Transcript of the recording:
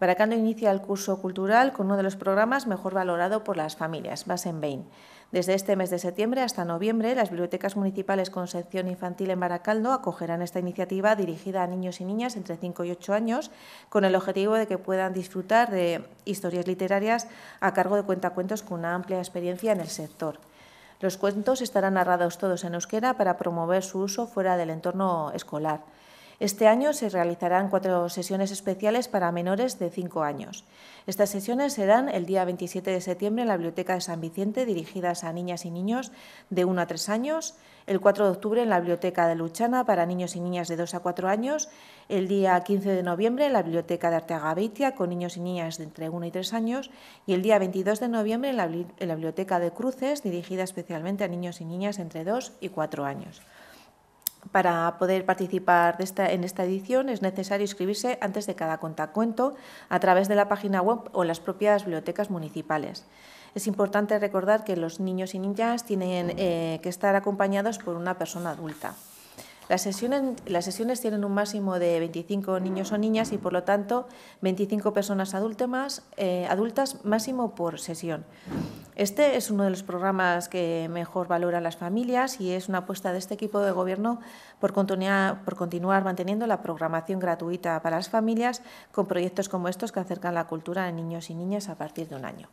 Baracaldo inicia el curso cultural con uno de los programas mejor valorado por las familias, Basenbein. Desde este mes de septiembre hasta noviembre, las bibliotecas municipales con sección infantil en Baracaldo acogerán esta iniciativa dirigida a niños y niñas entre 5 y 8 años, con el objetivo de que puedan disfrutar de historias literarias a cargo de cuentacuentos con una amplia experiencia en el sector. Los cuentos estarán narrados todos en euskera para promover su uso fuera del entorno escolar. Este año se realizarán cuatro sesiones especiales para menores de 5 años. Estas sesiones serán el día 27 de septiembre en la Biblioteca de San Vicente, dirigidas a niñas y niños de 1 a 3 años, el 4 de octubre en la Biblioteca de Luchana para niños y niñas de 2 a 4 años, el día 15 de noviembre en la Biblioteca de Arteaga con niños y niñas de entre 1 y 3 años y el día 22 de noviembre en la, Biblioteca de Cruces dirigida especialmente a niños y niñas entre 2 y 4 años. Para poder participar en esta edición es necesario inscribirse antes de cada contacuento a través de la página web o las propias bibliotecas municipales. Es importante recordar que los niños y niñas tienen eh, que estar acompañados por una persona adulta. Las sesiones, tienen un máximo de 25 niños o niñas y, por lo tanto, 25 personas eh, adultas máximo por sesión. Este es uno de los programas que mejor valora las familias y es una apuesta de este equipo de gobierno por continuar, por continuar manteniendo la programación gratuita para las familias con proyectos como estos que acercan la cultura a niños y niñas a partir de un año.